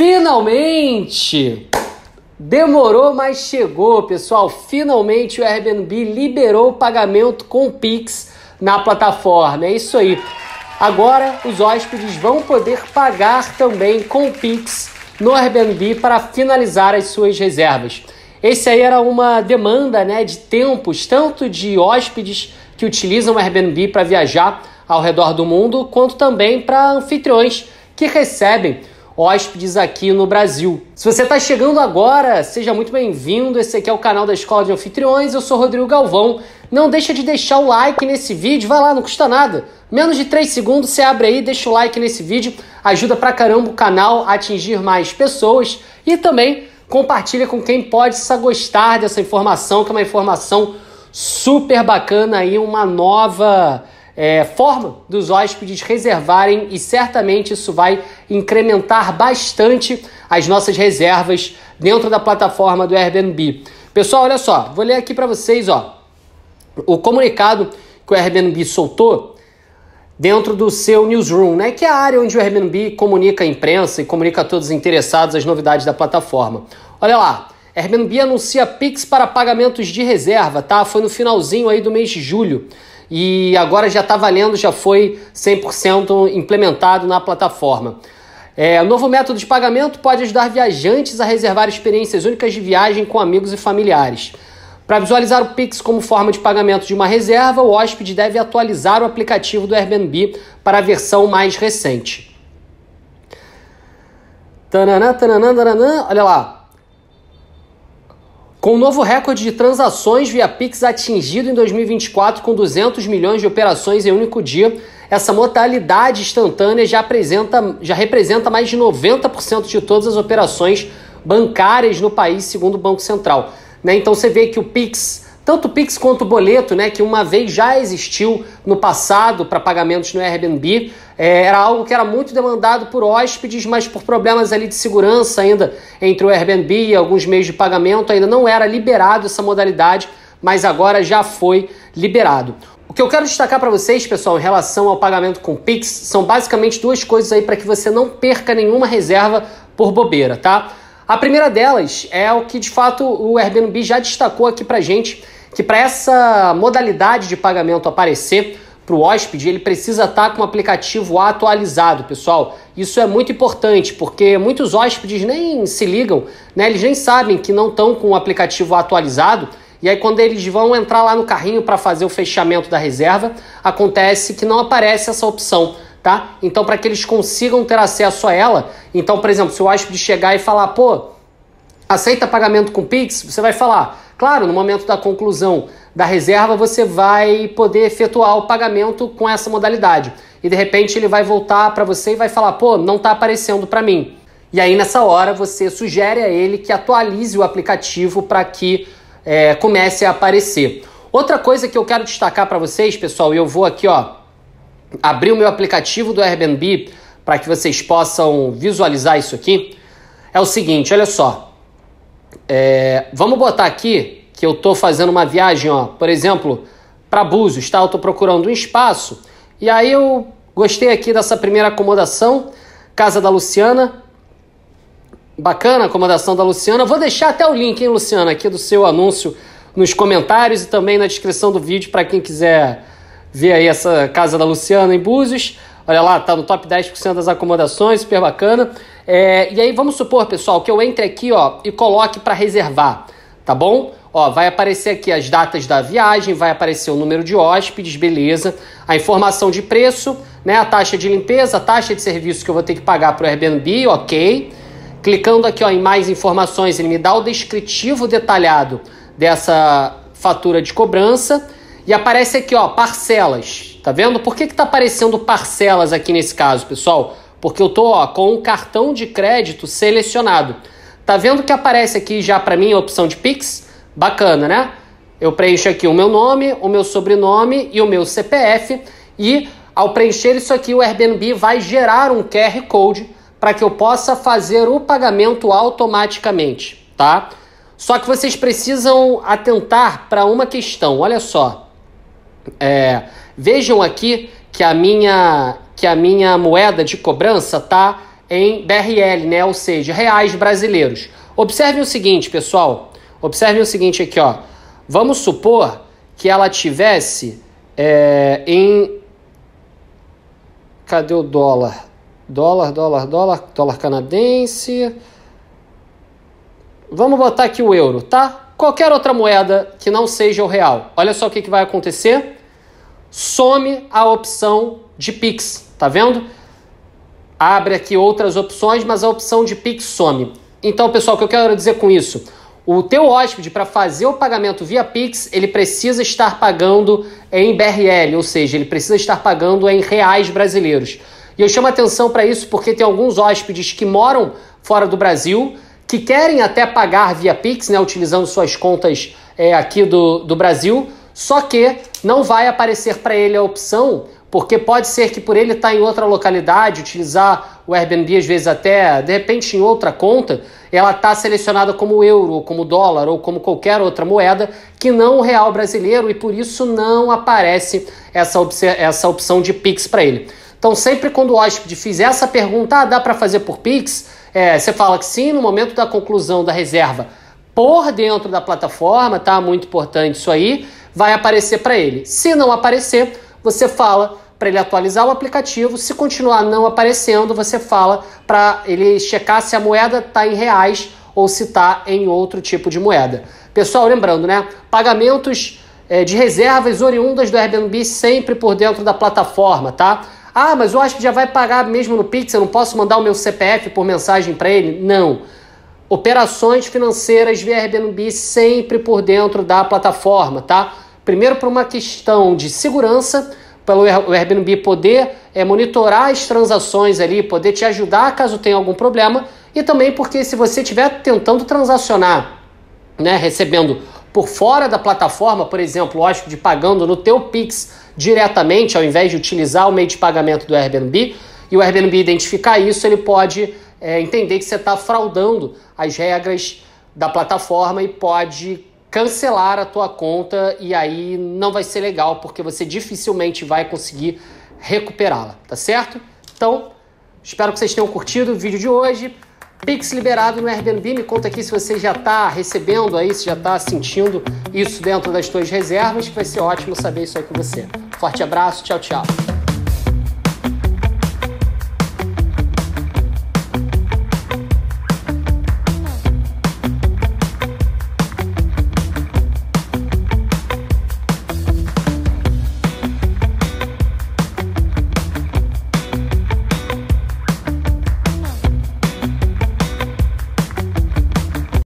Finalmente! Demorou, mas chegou, pessoal. Finalmente o Airbnb liberou o pagamento com Pix na plataforma. É isso aí. Agora os hóspedes vão poder pagar também com Pix no Airbnb para finalizar as suas reservas. Esse aí era uma demanda, né, de tempos, tanto de hóspedes que utilizam o Airbnb para viajar ao redor do mundo, quanto também para anfitriões que recebem hóspedes aqui no Brasil. Se você está chegando agora, seja muito bem-vindo. Esse aqui é o canal da Escola de Anfitriões. Eu sou Rodrigo Galvão. Não deixa de deixar o like nesse vídeo, vai lá, não custa nada. Menos de 3 segundos, você abre aí, deixa o like nesse vídeo, ajuda pra caramba o canal a atingir mais pessoas e também compartilha com quem pode gostar dessa informação, que é uma informação super bacana aí, uma nova é, forma dos hóspedes reservarem e certamente isso vai incrementar bastante as nossas reservas dentro da plataforma do Airbnb. Pessoal, olha só, vou ler aqui para vocês ó, o comunicado que o Airbnb soltou dentro do seu newsroom, né, que é a área onde o Airbnb comunica a imprensa e comunica a todos os interessados as novidades da plataforma. Olha lá, Airbnb anuncia Pix para pagamentos de reserva, tá? Foi no finalzinho aí do mês de julho e agora já está valendo, já foi 100% implementado na plataforma. É, o novo método de pagamento pode ajudar viajantes a reservar experiências únicas de viagem com amigos e familiares. Para visualizar o Pix como forma de pagamento de uma reserva, o hóspede deve atualizar o aplicativo do Airbnb para a versão mais recente. Tananã, tananã, tananã, olha lá. Com o um novo recorde de transações via Pix atingido em 2024, com 200 milhões de operações em um único dia, essa modalidade instantânea já, apresenta, já representa mais de 90% de todas as operações bancárias no país, segundo o Banco Central. Né? Então você vê que o Pix tanto o Pix quanto o boleto, né, que uma vez já existiu no passado para pagamentos no Airbnb, é, era algo que era muito demandado por hóspedes, mas por problemas ali de segurança ainda entre o Airbnb e alguns meios de pagamento, ainda não era liberado essa modalidade, mas agora já foi liberado. O que eu quero destacar para vocês, pessoal, em relação ao pagamento com Pix, são basicamente duas coisas aí para que você não perca nenhuma reserva por bobeira, tá? A primeira delas é o que de fato o Airbnb já destacou aqui para gente, que para essa modalidade de pagamento aparecer para o hóspede, ele precisa estar tá com o aplicativo atualizado, pessoal. Isso é muito importante, porque muitos hóspedes nem se ligam, né? Eles nem sabem que não estão com o aplicativo atualizado. E aí, quando eles vão entrar lá no carrinho para fazer o fechamento da reserva, acontece que não aparece essa opção. Tá? Então, para que eles consigam ter acesso a ela, então, por exemplo, se o hóspede chegar e falar, pô, aceita pagamento com Pix, você vai falar, Claro, no momento da conclusão da reserva, você vai poder efetuar o pagamento com essa modalidade. E de repente ele vai voltar para você e vai falar: pô, não está aparecendo para mim. E aí nessa hora você sugere a ele que atualize o aplicativo para que é, comece a aparecer. Outra coisa que eu quero destacar para vocês, pessoal, e eu vou aqui ó, abrir o meu aplicativo do Airbnb para que vocês possam visualizar isso aqui, é o seguinte: olha só. É, vamos botar aqui que eu estou fazendo uma viagem, ó, por exemplo, para Búzios, tá? Eu estou procurando um espaço e aí eu gostei aqui dessa primeira acomodação, casa da Luciana. Bacana a acomodação da Luciana. Vou deixar até o link, hein, Luciana, aqui do seu anúncio nos comentários e também na descrição do vídeo para quem quiser ver aí essa casa da Luciana em Búzios. Olha lá, tá no top 10% das acomodações, super bacana. É, e aí vamos supor, pessoal, que eu entre aqui ó, e coloque para reservar, tá bom? Ó, vai aparecer aqui as datas da viagem, vai aparecer o número de hóspedes, beleza. A informação de preço, né, a taxa de limpeza, a taxa de serviço que eu vou ter que pagar para o Airbnb, ok. Clicando aqui ó, em mais informações, ele me dá o descritivo detalhado dessa fatura de cobrança. E aparece aqui, ó, parcelas. Tá vendo? Por que, que tá aparecendo parcelas aqui nesse caso, pessoal? porque eu tô ó, com um cartão de crédito selecionado. Tá vendo que aparece aqui já para mim a opção de Pix? Bacana, né? Eu preencho aqui o meu nome, o meu sobrenome e o meu CPF e ao preencher isso aqui o Airbnb vai gerar um QR Code para que eu possa fazer o pagamento automaticamente, tá? Só que vocês precisam atentar para uma questão. Olha só, é, vejam aqui que a minha que a minha moeda de cobrança tá em BRL, né? Ou seja, reais brasileiros. Observem o seguinte, pessoal. Observem o seguinte aqui, ó. Vamos supor que ela tivesse é, em cadê o dólar? Dólar, dólar, dólar, dólar canadense. Vamos botar aqui o euro, tá? Qualquer outra moeda que não seja o real. Olha só o que, que vai acontecer some a opção de Pix, tá vendo? Abre aqui outras opções, mas a opção de Pix some. Então, pessoal, o que eu quero dizer com isso? O teu hóspede, para fazer o pagamento via Pix, ele precisa estar pagando em BRL, ou seja, ele precisa estar pagando em reais brasileiros. E eu chamo atenção para isso porque tem alguns hóspedes que moram fora do Brasil, que querem até pagar via Pix, né, utilizando suas contas é, aqui do, do Brasil, só que não vai aparecer para ele a opção, porque pode ser que por ele estar tá em outra localidade, utilizar o Airbnb às vezes até, de repente, em outra conta, ela está selecionada como euro, ou como dólar ou como qualquer outra moeda que não o real brasileiro e por isso não aparece essa, op essa opção de Pix para ele. Então, sempre quando o hóspede fizer essa pergunta, ah, dá para fazer por Pix? É, você fala que sim, no momento da conclusão da reserva por dentro da plataforma, tá? Muito importante isso aí. Vai aparecer para ele. Se não aparecer, você fala para ele atualizar o aplicativo. Se continuar não aparecendo, você fala para ele checar se a moeda está em reais ou se está em outro tipo de moeda. Pessoal, lembrando, né? Pagamentos é, de reservas oriundas do Airbnb sempre por dentro da plataforma, tá? Ah, mas eu acho que já vai pagar mesmo no Pix, eu não posso mandar o meu CPF por mensagem para ele? Não operações financeiras via Airbnb sempre por dentro da plataforma, tá? Primeiro por uma questão de segurança, pelo Airbnb poder é, monitorar as transações ali, poder te ajudar caso tenha algum problema, e também porque se você estiver tentando transacionar, né, recebendo por fora da plataforma, por exemplo, o hóspede pagando no teu Pix diretamente, ao invés de utilizar o meio de pagamento do Airbnb, e o Airbnb identificar isso, ele pode é, entender que você está fraudando as regras da plataforma e pode cancelar a tua conta e aí não vai ser legal porque você dificilmente vai conseguir recuperá-la, tá certo? Então, espero que vocês tenham curtido o vídeo de hoje. Pix liberado no Airbnb, me conta aqui se você já está recebendo aí, se já está sentindo isso dentro das suas reservas, que vai ser ótimo saber isso aí com você. Forte abraço, tchau, tchau.